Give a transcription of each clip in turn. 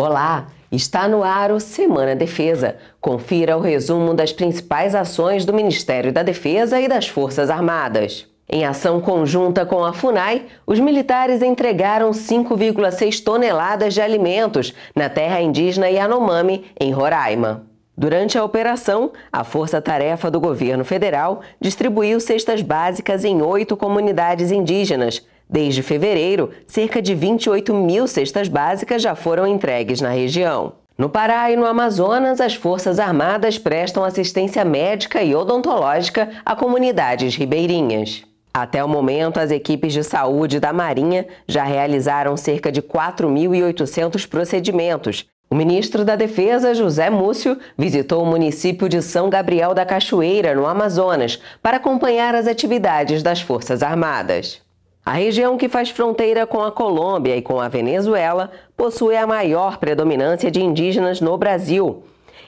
Olá, está no ar o Semana Defesa. Confira o resumo das principais ações do Ministério da Defesa e das Forças Armadas. Em ação conjunta com a FUNAI, os militares entregaram 5,6 toneladas de alimentos na terra indígena Yanomami, em Roraima. Durante a operação, a força-tarefa do governo federal distribuiu cestas básicas em oito comunidades indígenas, Desde fevereiro, cerca de 28 mil cestas básicas já foram entregues na região. No Pará e no Amazonas, as Forças Armadas prestam assistência médica e odontológica a comunidades ribeirinhas. Até o momento, as equipes de saúde da Marinha já realizaram cerca de 4.800 procedimentos. O ministro da Defesa, José Múcio, visitou o município de São Gabriel da Cachoeira, no Amazonas, para acompanhar as atividades das Forças Armadas. A região que faz fronteira com a Colômbia e com a Venezuela possui a maior predominância de indígenas no Brasil.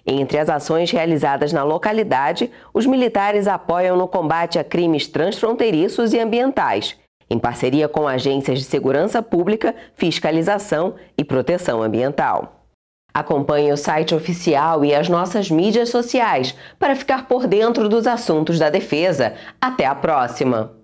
Entre as ações realizadas na localidade, os militares apoiam no combate a crimes transfronteiriços e ambientais, em parceria com agências de segurança pública, fiscalização e proteção ambiental. Acompanhe o site oficial e as nossas mídias sociais para ficar por dentro dos assuntos da defesa. Até a próxima!